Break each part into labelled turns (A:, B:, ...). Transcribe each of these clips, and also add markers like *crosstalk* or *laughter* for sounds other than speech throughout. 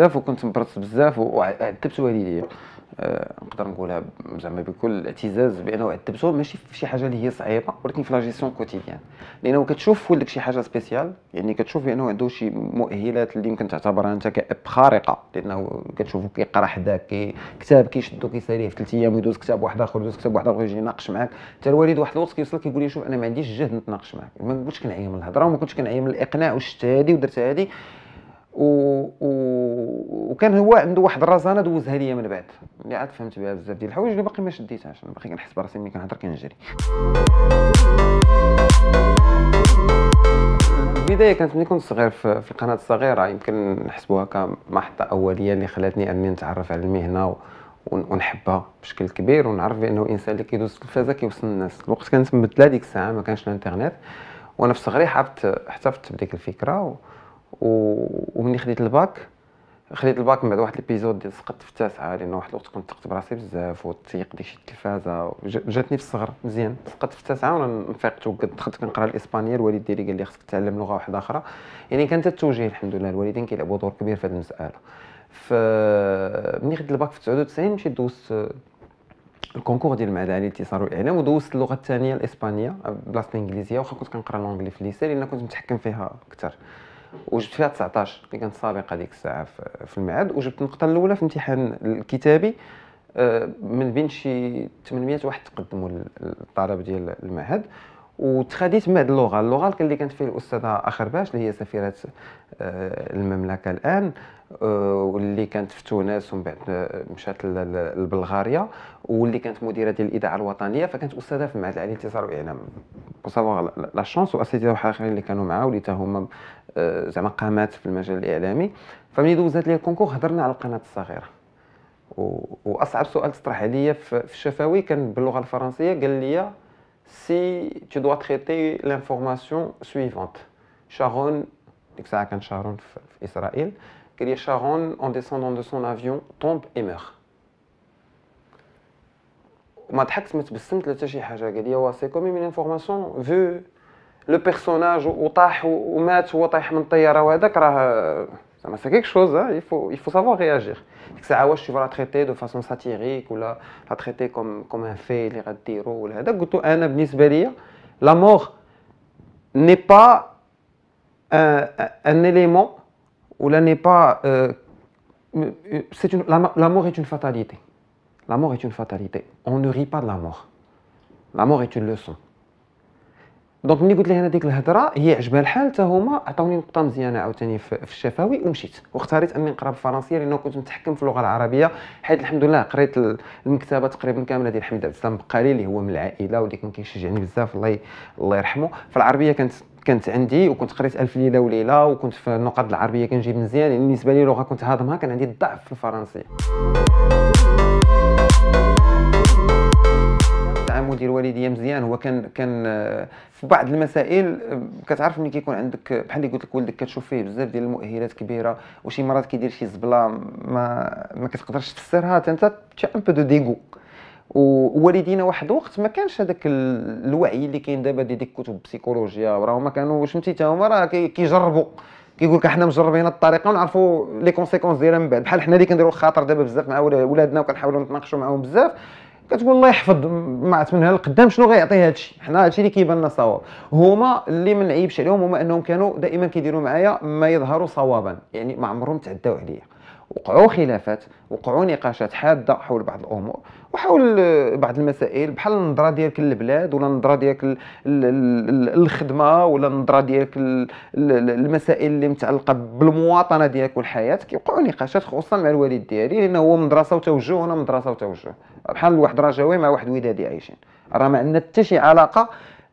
A: بزاف وكنت مبرص بزاف وعذبت والديا آه، نقدر نقولها زعما بكل اعتزاز بانه عذبته ماشي في شي حاجه اللي هي صعيبه ولكن في لا كوتيديان لانه كتشوف ولدك شي حاجه سبيسيال يعني كتشوف بانه عنده شي مؤهلات اللي يمكن تعتبرها انت كاب خارقه لانه كتشوفه كيقرا حداك كي كتاب كيشدو كيساليه في ثلاث ايام ويدوز كتاب واحد اخر يدوز كتاب واحد اخر يجي يناقش معاك حتى الوالد واحد الوقت كيوصل كيقول لي شوف انا ما عنديش الجهد نتناقش معاك ما كنتش كنعيا من الهضره وما كنتش كنعيا من الاقناع وشفت هذه ودرت هذه و... و... وكان هو عنده واحد الرزانه دوزها ليا من بعد اللي يعني عاد فهمت بها بزاف ديال الحوايج اللي باقي ما شديتهاش انا باقي كنحس براسي ملي كنهضر كنجري البدايه كانت ملي كنت صغير في, القناه الصغيره يمكن نحسبوها كمحطه اوليه اللي خلاتني انني نتعرف على المهنه و... ونحبها بشكل كبير ونعرف بانه الانسان اللي كيدوز التلفازه كيوصل للناس الوقت كانت مبدله ديك الساعه ما كانش الانترنت وانا في صغري حافظت احتفظت بديك الفكره و... ومني خديت الباك خديت الباك من بعد واحد البيزود ديال سقطت في التاسعه يعني لان واحد الوقت كنت ثقت براسي بزاف وتيق ديك شي التلفازه جاتني في الصغر مزيان سقطت في التاسعه وانا نفيقت وقد دخلت كنقرا الاسبانيه الوالد ديالي قال لي خصك تتعلم لغه واحده اخرى يعني كانت التوجيه الحمد لله الوالدين كيلعبوا دور كبير في هذه المساله فمني خديت الباك في 99 مشيت دوزت الكونكور ديال المعهد العالي للاتصال والاعلام ودوزت اللغه الثانيه الاسبانيه بلاصه الانجليزيه واخا كنت كنقرا لونجلي في الليسي لان كنت متحكم فيها اكثر وجبت فيها 19 اللي كانت سابقه ديك الساعه في المعاد وجبت النقطه الاولى في امتحان الكتابي آه، من بين شي 800 واحد تقدموا الطلبه ديال المعهد وتخديت معهد اللغه اللغه اللي كانت فيه الاستاذه اخر باش اللي هي سفيره آه، المملكه الان آه، واللي كانت في تونس ومن بعد آه، مشات لبلغاريا واللي كانت مديره ديال الاذاعه الوطنيه فكانت استاذه في معهد العالي للاتصال والاعلام بصافوغ لا شونس واساتذه واحد اخرين اللي كانوا معاه واللي تا هما آه، زعما قامات في المجال الاعلامي فملي دوزات لي الكونكور هضرنا على القناه الصغيره واصعب سؤال تطرح عليا في الشفوي كان باللغه الفرنسيه قال لي سي تو دوا تريتي لانفورماسيون سويفونت شارون ديك الساعه كان شارون في اسرائيل les Sharon, en descendant de son avion, tombe et meurt. Je c'est comme une information, vu le personnage, c'est euh, quelque chose, hein. il faut savoir réagir. Si tu veux la traiter de façon satirique ou la traiter comme un fait, la mort n'est pas un élément. ولا ني با la mort est une fatalité. La mort est une fatalité. On ne rit pas de la mort. La mort est une leçon. دونك ملي قلت لها انا ديك الهضره هي عجبها الحال حتى هما عطاوني نقطه مزيانه عاوتاني في الشفوي ومشيت واختاريت اني نقرا بالفرنسيه لانه كنت متحكم في اللغه العربيه حيت الحمد لله قريت المكتبه تقريبا كامله ديال حميد عبد السلام بقالي اللي هو من العائله وديك كان كيشجعني بزاف الله الله يرحمه فالعربيه كانت كانت عندي وكنت قريت الف ليله وليله وكنت في النقاد العربيه كنجيب مزيان يعني بالنسبه لي لغه كنت هاضمها كان عندي الضعف في الفرنسيه التعامل ديال والديا مزيان هو كان كان آه، في بعض المسائل آه، كتعرف ملي كيكون عندك آه، بحال اللي قلت لك ولدك كتشوف فيه بزاف ديال المؤهلات كبيره وشي مرات كيدير شي زبله ما ما كتقدرش تفسرها حتى انت ان بو دو ديغو ووالدينا واحد الوقت ما كانش هذاك الوعي اللي كاين دابا ديال ديك كتب بسيكولوجيا وراه ما كانوا فهمتي حتى هما راه كيجربوا كيقول لك حنا مجربين الطريقه ونعرفوا لي كونسيكونس ديالها من بعد بحال حنا اللي كنديروا الخاطر دابا بزاف مع ولادنا وكنحاولوا نتناقشوا معاهم بزاف كتقول الله يحفظ ما من هنا لقدام شنو غيعطي الشيء حنا الشيء اللي كيبان لنا صواب هما اللي ما نعيبش عليهم هما انهم كانوا دائما كيديروا معايا ما يظهر صوابا يعني ما عمرهم تعداو عليا وقعوا خلافات وقعوا نقاشات حاده حول بعض الامور وحول بعض المسائل بحال النظره ديالك للبلاد ولا النظره ديالك للخدمه ولا النظره ديالك المسائل اللي متعلقه بالمواطنه ديالك والحياه كيوقعوا نقاشات خصوصا مع الوالد ديالي لانه هو مدرسه وتوجه وانا مدرسه وتوجه بحال واحد رجاوي مع واحد ودادي عايشين راه ما عندنا حتى شي علاقه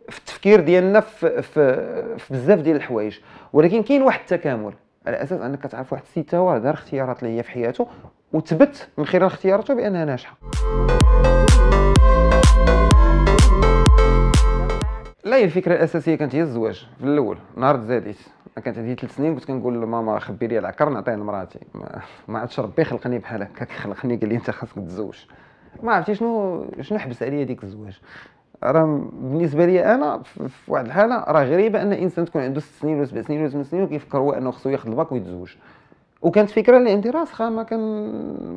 A: في التفكير ديالنا في, في, في بزاف ديال الحوايج ولكن كاين واحد التكامل على اساس انك كتعرف واحد السيد هو دار اختيارات اللي هي في حياته وثبت من خلال اختياراته بانها ناجحه لا هي الفكره الاساسيه كانت هي الزواج في الاول نهار تزاديت كانت عندي ثلاث سنين كنت كنقول لماما خبي لي العكر نعطيه لمراتي ما, عادش ربي خلقني بحال هكاك خلقني قال لي انت خاصك تزوج ما عرفتي شنو شنو حبس عليا ديك الزواج راه بالنسبه لي انا في واحد الحاله راه غريبه ان انسان تكون عنده ست سنين ولا سبع سنين ولا ثمان سنين وكيفكر هو انه خصو ياخذ الباك ويتزوج وكانت فكره اللي عندي راسخه ما كان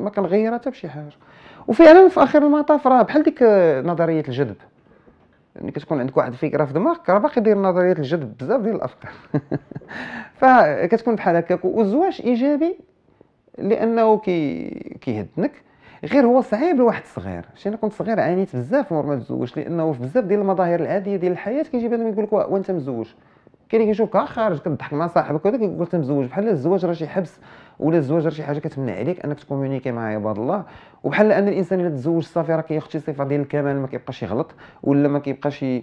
A: ما كنغيرها حتى بشي حاجه وفعلا في اخر المطاف راه بحال ديك نظريه الجذب ملي يعني كتكون عندك واحد الفكره في دماغك راه باقي داير نظريه الجذب بزاف ديال الافكار *laughs* فكتكون بحال هكاك والزواج ايجابي لانه كي كيهدنك غير هو صعيب لواحد صغير شي انا كنت صغير عانيت بزاف ما تزوجت لانه في بزاف ديال المظاهر العاديه ديال الحياه كيجي بنادم يقول لك وانت مزوج كاين اللي كيشوفك آه، خارج كتضحك مع صاحبك وهذاك يقول انت مزوج بحال الزواج راه شي حبس ولا الزواج راه شي حاجه كتمنع عليك انك تكومونيكي مع عباد الله وبحال ان الانسان الا تزوج صافي راه كياخذ شي صفه ديال الكمال ما كيبقاش يغلط ولا ما كيبقاش ي...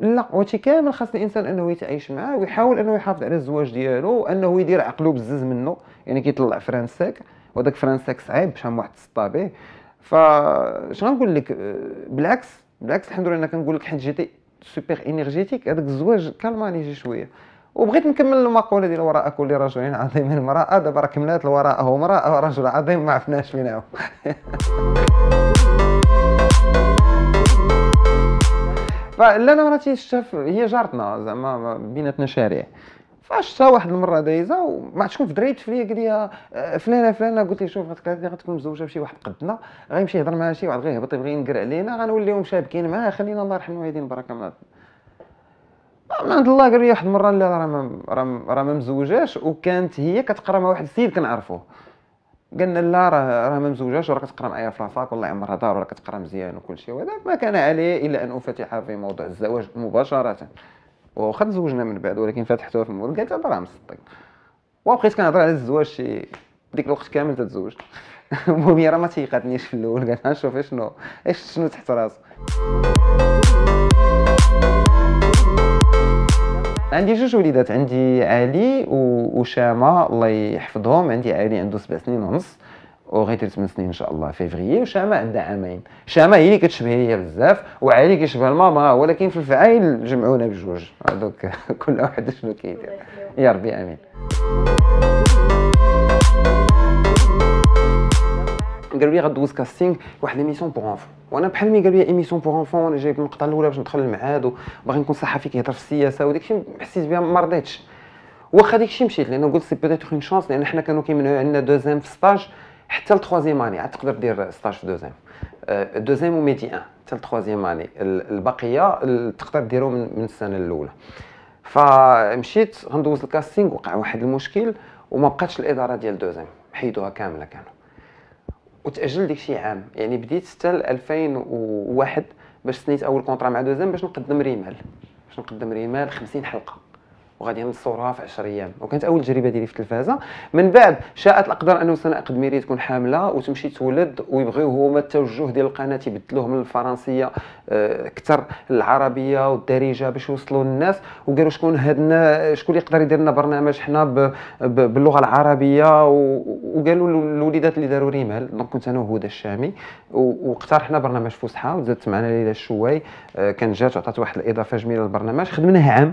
A: لا وهادشي كامل خاص الانسان انه يتعايش معاه ويحاول انه يحافظ على الزواج ديالو وانه يدير عقلو بزز منه يعني كيطلع فرانساك وداك فرانساك صعيب شحال واحد تسطا به فاش غنقول لك آه، بالعكس بالعكس الحمد لله انا كنقول لك حيت جيتي سوبر انرجيتيك هذاك الزواج كالماني شي شويه وبغيت نكمل المقوله ديال وراء كل رجل عظيم المراه آه، دابا راه كملات وراءه امراه ورجل آه، عظيم ما عرفناش فين هو *laughs* انا مراتي شاف هي جارتنا زعما بيناتنا شارع فاش واحد المره دايزه وما عرفتش شكون فدريت دريت فيا قال لي آه، فلانه فلانه قلت لي شوف هذيك هذه غتكون مزوجه بشي واحد قدنا غيمشي يهضر معها شي واحد غيهبط يبغي ينقر علينا غنوليو مشابكين معاه خلينا الله يرحم الوالدين بركه من آه، من عند الله قال لي واحد المره لا راه ما راه ما مزوجاش وكانت هي كتقرا مع واحد السيد كنعرفوه قالنا لا راه راه ما مزوجاش وراه كتقرا معايا في لافاك والله عمرها دار وراه كتقرا مزيان وكل شيء وهذا ما كان عليه الا ان افتح في موضوع الزواج مباشره وقد زوجنا من بعد ولكن فتحتها في المول قالت هضر عام صدق وبقيت كنهضر على الزواج شي ديك الوقت كامل تتزوج *laughs* المهم هي راه ما تيقاتنيش في الاول قالت نشوف شنو شنو تحت راسو عندي جوج وليدات عندي علي وشامه الله يحفظهم عندي علي عنده سبع سنين ونص وغيدير 8 سنين ان شاء الله فيفريي وشامه عندها عامين شامه هي اللي كتشبه ليا بزاف وعلي كيشبه الماما ولكن في الفعايل جمعونا بجوج هذوك *laughs* كل واحد شنو كيدير يا ربي امين قالوا لي غدوز كاستينغ واحد ليميسيون بوغ انفون وانا بحال مي قالوا لي ايميسيون بوغ انفون وانا جايب النقطه الاولى باش ندخل المعهد وباغي نكون صحفي كيهضر في السياسه وداك الشيء حسيت بها ما رضيتش واخا داك الشيء مشيت لان قلت سي بوتيتر اون شونس لان حنا كانوا كيمنعوا عندنا دوزيام في ستاج حتى لتخوازيام اني عاد تقدر دير ستاج في دوزيام أه، دوزيام وميتي ان حتى لتخوازيام اني البقيه تقدر ديرهم من السنه الاولى فمشيت غندوز الكاستينغ وقع واحد المشكل وما بقاتش الاداره ديال دوزيام حيدوها كامله كانوا وتاجل ديك شي عام يعني بديت حتى 2001 باش سنيت اول كونطرا مع دوزيام باش نقدم ريمال باش نقدم ريمال 50 حلقه وغادي نصورها في 10 ايام وكانت اول تجربه ديالي في التلفازه من بعد شاءت الاقدار انه سناء قدميري تكون حامله وتمشي تولد ويبغيو هما التوجه ديال القناه يبدلوه من الفرنسيه آه، اكثر العربيه والدارجه باش يوصلوا للناس وقالوا شكون هادنا شكون اللي يقدر يدير لنا برنامج حنا باللغه العربيه وقالوا الوليدات اللي داروا ريمال دونك كنت انا وهدى الشامي واقترحنا برنامج فسحه وزادت معنا ليلى الشوي آه، كانت جات وعطات واحد الاضافه جميله للبرنامج خدمناه عام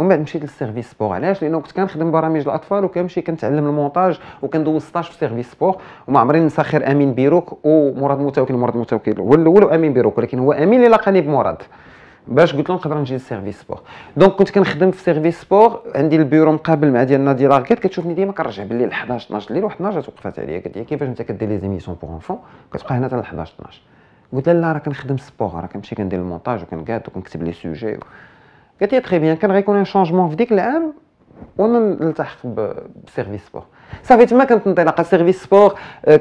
A: ومن بعد مشيت للسيرفيس سبور علاش لانه كنت كنخدم برامج الاطفال وكنمشي كنتعلم المونتاج وكندوز ستاج في سيرفيس سبور وما عمري ننسى خير امين بيروك ومراد متوكل مراد متوكل هو الاول وامين بيروك ولكن هو امين اللي لقاني بمراد باش قلت له نقدر نجي للسيرفيس سبور دونك كنت كنخدم في سيرفيس سبور عندي البيرو مقابل مع ديال نادي لاغيت كتشوفني ديما كنرجع بالليل 11 12 الليل واحد النهار جات وقفات عليا قالت لي كيفاش انت كدير لي زيميسيون بوغ انفون كتبقى هنا حتى 11 12 قلت لها لا راه كنخدم سبور راه كنمشي كندير المونتاج وكنقاد وكنكتب لي سوجي قالت لي تري بيان كان غيكون ان شونجمون في ديك العام وانا نلتحق بسيرفيس سبور صافي تما كانت انطلاقه سيرفيس سبور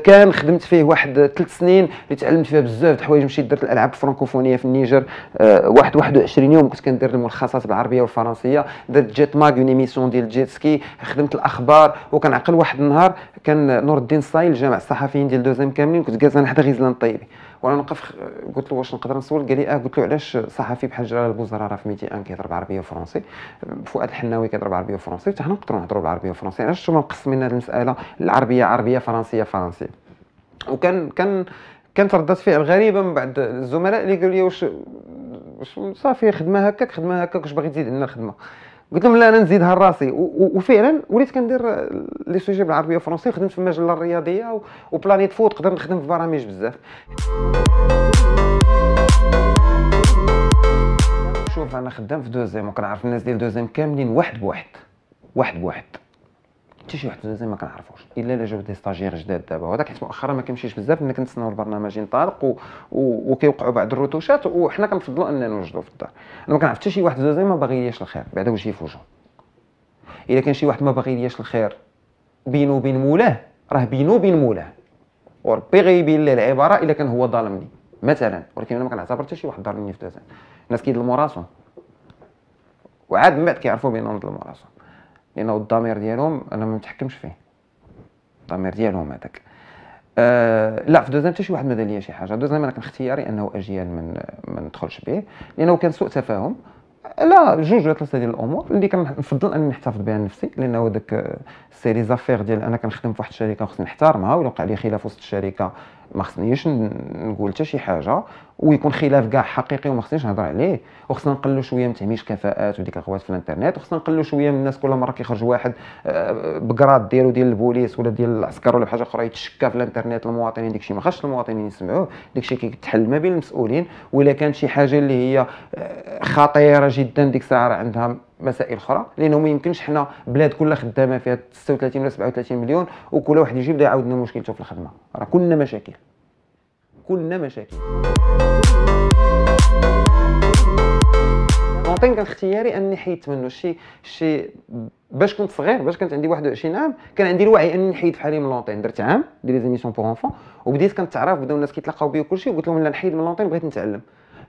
A: كان خدمت فيه واحد ثلاث سنين اللي تعلمت فيها بزاف د الحوايج مشيت درت الالعاب الفرنكوفونيه في النيجر آه، واحد 21 يوم كنت كندير الملخصات بالعربيه والفرنسيه درت جيت ماغ اون ايميسيون ديال جيت سكي خدمت الاخبار وكنعقل واحد النهار كان نور الدين الصايل جامع الصحفيين ديال دوزيام كاملين كنت جالس نحضر غزلان الطيبي وانا نوقف قلت له واش نقدر نسول قال لي اه قلت له علاش صحفي بحال جلال راه في 200 كيهضر بعربيه وفرنسي فؤاد الحناوي كيهضر بعربيه وفرنسي حتى حنا نقدروا نهضروا بالعربيه والفرنسي علاش شنو نقسم لنا هذه المساله العربيه عربيه فرنسيه فرنسيه وكان كان كانت ردات فعل غريبه من بعد الزملاء اللي قالوا لي واش واش صافي خدمه هكاك خدمه هكاك واش باغي تزيد لنا الخدمه قلت لهم لا انا نزيدها لراسي وفعلا وليت كندير لي سوجي بالعربيه والفرنسيه خدمت في المجله الرياضيه وبلانيت فوت قدرت نخدم في برامج بزاف شوف انا خدام في دوزيام وكنعرف الناس ديال دوزيام كاملين واحد بواحد واحد بواحد حتى شي واحد التونسي ما كنعرفوش الا الا جاو دي ستاجير جداد دابا وهذاك حيت مؤخرا ما كيمشيش بزاف ملي كنتسناو البرنامج ينطلق وكيوقعوا بعض الروتوشات وحنا كنفضلوا اننا نوجدوا في الدار انا ما كنعرف حتى شي واحد التونسي ما باغي باغيلياش الخير بعدا وجهي في وجهه الا كان شي واحد ما باغي باغيلياش الخير بينه وبين مولاه راه بينه وبين مولاه وربي غيبين له العباره الا كان هو ظالمني مثلا ولكن انا ما كنعتبر حتى شي واحد ظالمني في تازان الناس كيظلموا راسهم وعاد من بعد كيعرفوا بانهم ظلموا راسهم يعني لانه الضمير ديالهم انا ما متحكمش فيه الضمير ديالهم هذاك آه لا في دوزيام حتى شي واحد ما دار شي حاجه دوزيام انا كان اختياري انه اجيال من ما ندخلش به لانه كان سوء تفاهم لا جوج ولا ثلاثه ديال الامور اللي كنفضل انني نحتفظ بها نفسي لانه داك آه، سيري زافير ديال انا كنخدم في واحد الشركه وخصني نحترمها ولا وقع لي خلاف وسط الشركه ما خصنيش نقول حتى شي حاجه ويكون خلاف كاع حقيقي وما خصنيش نهضر عليه وخصنا نقلوا شويه من تهميش كفاءات وديك الغوات في الانترنت وخصنا نقلوا شويه من الناس كل مره كيخرج واحد آه، بكراد ديالو ديال البوليس ولا ديال العسكر ولا حاجه اخرى يتشكى في الانترنت المواطنين داكشي ما خاصش المواطنين يسمعوه داكشي كيتحل ما بين المسؤولين ولا كانت شي حاجه اللي هي آه، خطيره جدا ديك الساعه عندها مسائل اخرى لانه ما يمكنش حنا بلاد كلها خدامه فيها 36 ولا 37 مليون وكل واحد يجي يبدا يعاود لنا مشكلته في الخدمه راه كلنا مشاكل كلنا مشاكل اونطين كان اختياري اني حيدت منه شي شي باش كنت صغير باش كانت عندي 21 عام كان عندي الوعي اني نحيد حالي من لونطين درت عام دي لي زيميسيون بوغ اونفون وبديت كنتعرف بداو الناس كيتلاقاو بيا وكلشي وقلت لهم لا نحيد من لونطين بغيت نتعلم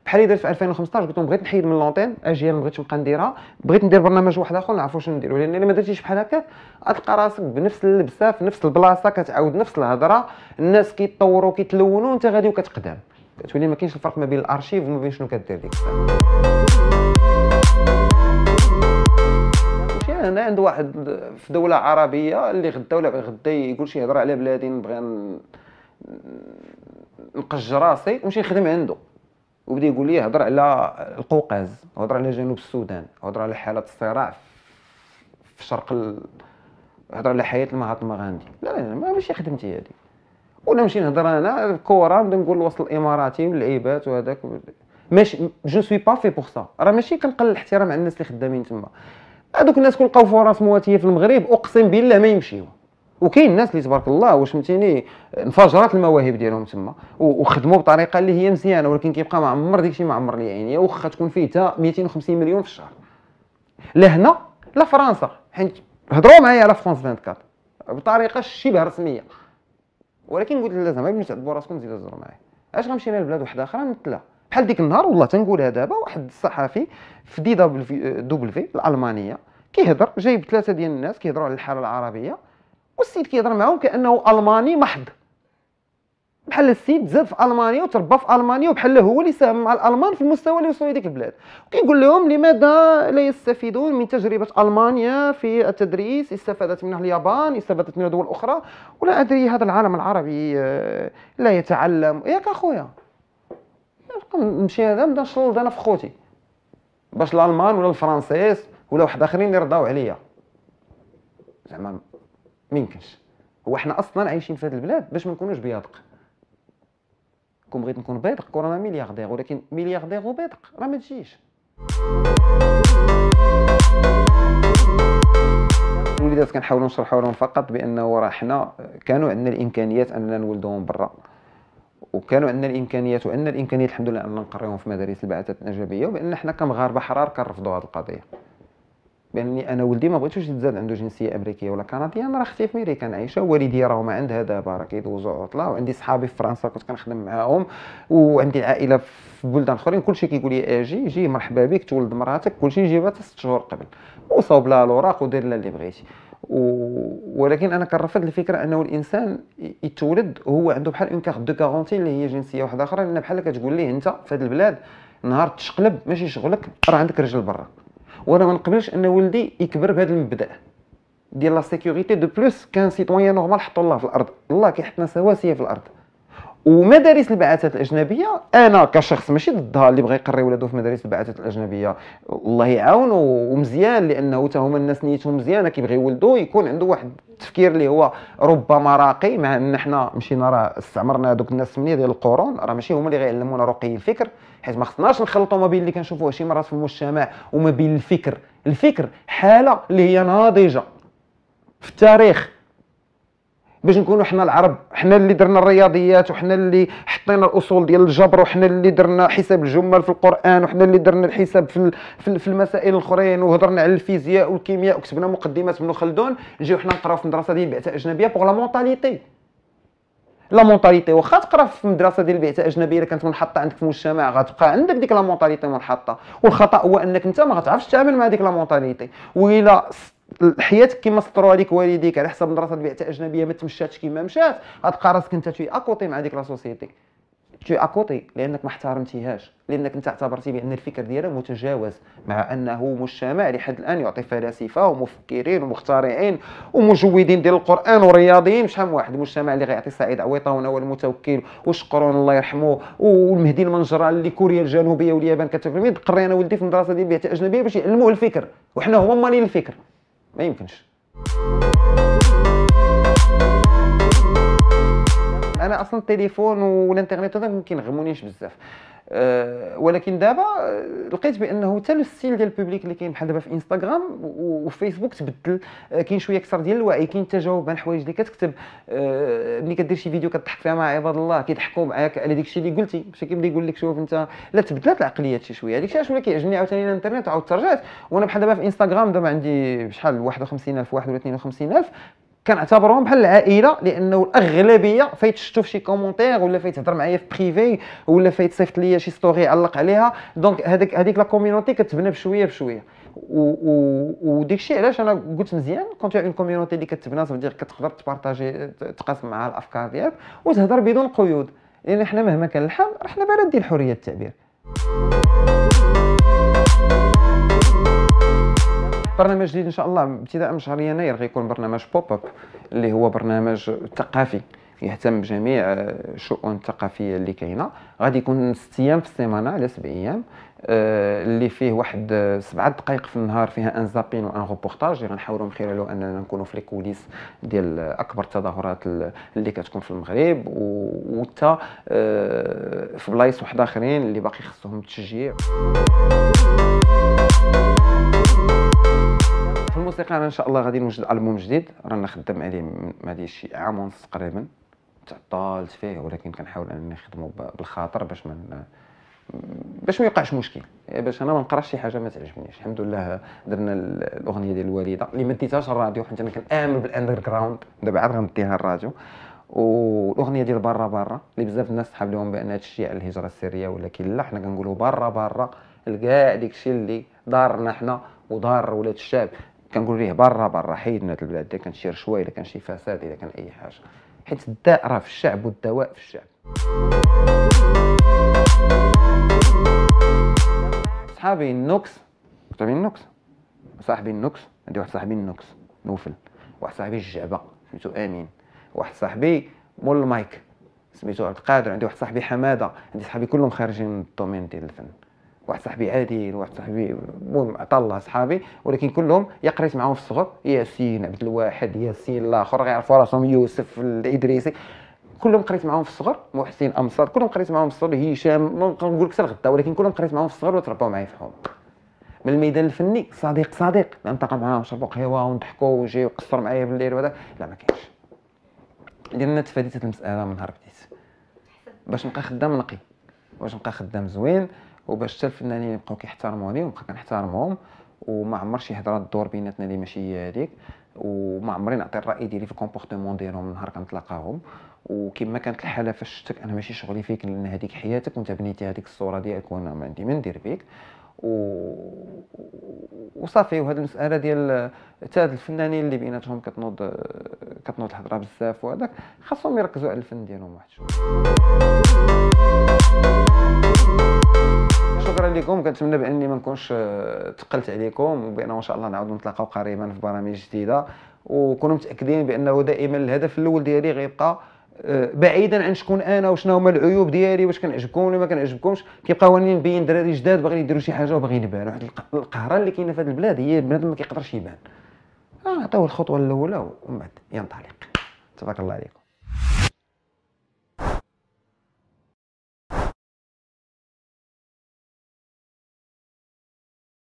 A: بحال اللي درت في 2015 قلت لهم بغيت نحيد من لونتين اجيال ما بغيتش نبقى نديرها بغيت ندير برنامج واحد اخر نعرفوا شنو نديروا لان الا ما درتيش بحال هكاك غتلقى راسك بنفس اللبسه في نفس البلاصه كتعاود نفس الهضره الناس كيتطوروا كيتلونوا وانت غادي وكتقدم كتولي ما كاينش الفرق ما بين الارشيف وما بين شنو كدير ديك الساعه هنا عند واحد في دوله عربيه اللي غدا ولا غدا يقول شي هضره على بلادي نبغي نقج راسي ونمشي نخدم عنده وبدا يقول لي هضر على القوقاز هضر على جنوب السودان هضر على حاله الصراع في شرق ال... هضر على حياه المهاتما غاندي لا لا ما ماشي خدمتي هذه ولا نمشي نهضر انا الكره نبدا نقول الوسط الاماراتي واللعيبات وهذاك ماشي جو سوي با في بوغ سا راه ماشي كنقلل الاحترام على الناس اللي خدامين تما هذوك الناس كون لقاو فرص مواتيه في المغرب اقسم بالله ما يمشيو وكاين الناس اللي تبارك الله واش فهمتيني انفجرات المواهب ديالهم تما وخدموا بطريقه اللي هي مزيانه ولكن كيبقى ما معمر داكشي عمر لي عينيا واخا تكون فيه حتى 250 مليون في الشهر لهنا لا فرنسا حيت هضروا معايا على فرانس 24 بطريقه شبه رسميه ولكن قلت لا زعما تعذبوا راسكم زيدوا تهضروا معايا اش غنمشي لبلاد واحده اخرى مثلها بحال ديك النهار والله تنقولها دابا واحد الصحفي في دي دبليو في الالمانيه كيهضر جايب ثلاثه ديال الناس كيهضروا على الحاله العربيه والسيد كيهضر معاهم كانه الماني محض بحال السيد زاد في المانيا وتربى في المانيا وبحال هو اللي ساهم مع الالمان في المستوى اللي وصلوا لديك البلاد كيقول لهم لماذا لا يستفيدون من تجربه المانيا في التدريس استفادت منها اليابان استفادت منها دول اخرى ولا ادري هذا العالم العربي آه، لا يتعلم ياك اخويا نمشي هذا نبدا نشلد انا في خوتي باش الالمان ولا الفرنسيس ولا واحد اخرين يرضاو عليا زعما ما يمكنش هو حنا اصلا عايشين في هذه البلاد باش ما نكونوش بيادق كون بغيت نكون بيضق كون انا ملياردير ولكن ملياردير وبيضق راه ما تجيش الوليدات كنحاولوا نشرحوا لهم فقط بانه راه حنا كانوا عندنا الامكانيات اننا نولدوهم برا وكانوا عندنا الامكانيات وعندنا الامكانيات الحمد لله اننا نقريوهم في مدارس البعثات الاجنبيه وبان حنا كمغاربه حرار كنرفضوا هذه القضيه بانني انا ولدي ما بغيتوش يتزاد عنده جنسيه امريكيه ولا كنديه انا راه اختي في امريكا عايشه والدي راه ما عندها دابا راه كيدوزو عطله وعندي صحابي في فرنسا كنت كنخدم معاهم وعندي عائله في بلدان اخرين كلشي كيقول لي اجي إيه، جي مرحبا بك تولد مراتك كلشي جيبها حتى 6 شهور قبل وصوب لها الوراق ودير لها اللي بغيتي و... ولكن انا كنرفض الفكره انه الانسان يتولد هو عنده بحال اون كارت دو كارونتي اللي هي جنسيه واحده اخرى لان بحال كتقول ليه انت في هذه البلاد نهار تشقلب ماشي شغلك راه عندك رجل برا وانا ما نقبلش ان ولدي يكبر بهذا المبدا ديال لا سيكوريتي دو بلوس كان سيتوان نورمال حطوا الله في الارض الله كيحطنا سواسيه في الارض ومدارس البعثات الاجنبيه انا كشخص ماشي ضدها اللي بغى يقري ولادو في مدارس البعثات الاجنبيه الله يعاونو ومزيان لانه حتى هما الناس نيتهم مزيانه كيبغي ولدو يكون عنده واحد التفكير اللي هو ربما راقي مع ان حنا مشينا راه استعمرنا دوك الناس 8 ديال القرون راه ماشي هما اللي غيعلمونا رقي الفكر حيت ما خصناش نخلطوا ما بين اللي كنشوفوه شي مرات في المجتمع وما بين الفكر الفكر حاله اللي هي ناضجه في التاريخ باش نكونوا حنا العرب حنا اللي درنا الرياضيات وحنا اللي حطينا الاصول ديال الجبر وحنا اللي درنا حساب الجمل في القران وحنا اللي درنا الحساب في في المسائل الاخرين وهضرنا على الفيزياء والكيمياء وكتبنا مقدمات بنو خلدون نجيو حنا نقراو في المدرسه ديال بعثه اجنبيه بوغ لا مونتاليتي لا مونطاليتي واخا تقرا في مدرسه ديال البيئه الاجنبيه اللي كانت منحطه عندك في المجتمع غتبقى عندك ديك لا مونطاليتي منحطه والخطا هو انك انت ما غتعرفش تتعامل مع ديك لا مونطاليتي والا حياتك كما سطروا عليك والديك على حسب مدرسه البيئه الاجنبيه ما تمشاتش كما مشات غتبقى راسك انت تي اكوطي مع ديك لا سوسيتي تو اكوتي لانك ما احترمتيهاش لانك انت اعتبرتي بان الفكر ديالها متجاوز مع انه مجتمع لحد الان يعطي فلاسفه ومفكرين ومخترعين ومجودين ديال القران ورياضيين شحال من واحد المجتمع اللي غيعطي سعيد عويطه هو المتوكل وشقرون الله يرحمه والمهدي المنجران اللي كوريا الجنوبيه واليابان مين تقري انا ولدي في المدرسه ديال البيئه الاجنبيه باش يعلموه الفكر وحنا هما مالين الفكر ما يمكنش انا اصلا التليفون والانترنت هذا ممكن يغمونيش بزاف أه ولكن دابا أه، لقيت بانه حتى لو ستيل ديال البوبليك اللي كاين بحال دابا في انستغرام وفيسبوك تبدل أه، كاين شويه اكثر ديال الوعي كاين تجاوب على الحوايج اللي كتكتب أه ملي كدير شي فيديو كتضحك فيها مع عباد الله كيضحكوا معاك على داك الشيء اللي قلتي ماشي كيبدا يقول لك شوف انت لا تبدلت العقليات شي شويه هذيك الشيء علاش كيعجبني عاوتاني الانترنت عاود ترجعت وانا بحال دابا في انستغرام دابا عندي شحال 51000 واحد ولا 52000 كنعتبرهم بحال العائله لانه الاغلبيه فايت شفتو فشي كومونتير ولا فايت معايا في بريفي ولا فايت صيفط ليا شي ستوري علق عليها دونك هذيك هذيك لا كوميونيتي كتبنى بشويه بشويه وداك الشيء علاش انا قلت مزيان كونتي اون كوميونيتي اللي كتبنى تقدر كتقدر تبارطاجي تقاسم معها الافكار ديالك وتهضر بدون قيود لان حنا مهما كان الحال حنا بلد ديال حريه التعبير برنامج جديد ان شاء الله ابتداء من شهر يناير غيكون برنامج بوب اب اللي هو برنامج ثقافي يهتم بجميع الشؤون آه، الثقافيه اللي كاينه غادي يكون ست ايام في السيمانه على سبع ايام آه، اللي فيه واحد آه، سبعة دقائق في النهار فيها ان زابين وان روبورتاج اللي غنحاولوا من خلاله اننا نكونوا في الكوليس ديال اكبر التظاهرات اللي كتكون في المغرب وحتى في بلايص واحد اخرين اللي باقي خصهم التشجيع الحقيقه انا ان شاء الله غادي نوجد البوم جديد رانا خدام عليه ما ديش شي عام ونص تقريبا تعطلت فيه ولكن كنحاول انني نخدمو بالخاطر باش ما باش ما يوقعش مشكل إيه، باش انا ما نقراش شي حاجه ما تعجبنيش الحمد لله درنا الاغنيه ديال الوالده اللي ما ديتهاش الراديو حيت انا كنامن بالاندر جراوند دابا عاد غنديها الراديو والاغنيه ديال برا برا اللي بزاف الناس تحاب لهم بان هذا الشيء على الهجره السريه ولكن لا حنا كنقولوا برا برا لكاع داكشي اللي دارنا حنا ودار ولاد الشعب كنقول ليه برا برا حيد من هذه البلاد الا كان شي رشوه الا كان شي فساد الا كان اي حاجه حيت الداء راه في الشعب والدواء في الشعب صحابي النوكس صاحبي النوكس صاحبي النوكس عندي واحد صاحبي النوكس نوفل واحد صاحبي الجعبه سميتو امين واحد صاحبي مول المايك سميتو عبد القادر عندي واحد صاحبي حماده عندي صحابي كلهم خارجين من الدومين ديال الفن واحد صاحبي عادل واحد صاحبي المهم الله صحابي ولكن كلهم يقريت معاهم في الصغر ياسين عبد الواحد ياسين الاخر غيعرفوا راسهم يوسف الادريسي كلهم قريت معاهم في الصغر محسن امصار كلهم قريت معاهم في الصغر هشام نقول لك الغدا ولكن كلهم قريت معاهم في الصغر وتربوا معايا في حومه من الميدان الفني صديق صديق نلتقى معاه ونشربوا قهوه ونضحكوا ويجي يقصر معايا بالليل وهذا لا ما كاينش لان تفاديت المساله من نهار بديت باش نبقى خدام نقي باش نبقى خدام زوين وباش حتى الفنانين يبقاو كيحترموني ونبقى كنحترمهم وما عمر شي هضره بيناتنا اللي ماشي هي هذيك وما عمري نعطي الراي ديالي في الكومبورتمون ديالهم نهار كنتلاقاهم وكما كانت الحاله فاش شفتك انا ماشي شغلي فيك لان هذيك حياتك وانت بنيتي هذيك الصوره ديالك وانا ما عندي ما ندير بك و... وصافي وهاد المساله ديال حتى الفنانين اللي بيناتهم كتنوض كتنوض الهضره بزاف وهذاك خاصهم يركزوا على الفن ديالهم واحد شويه شكرا لكم كنتمنى باني ما نكونش ثقلت آه، عليكم وبانه ان شاء الله نعاودوا نتلاقاو قريبا في برامج جديده وكونوا متاكدين بانه دائما الهدف الاول ديالي غيبقى آه، بعيدا عن شكون انا وشنو هما العيوب ديالي واش كنعجبكم ولا ما كنعجبكمش كيبقى هو نبين دراري جداد باغيين يديروا شي حاجه وباغيين يبانوا حيت القهره اللي كاينه في هذه البلاد هي بنادم ما كيقدرش يبان اه الخطوه الاولى ومن بعد ينطلق تبارك الله عليكم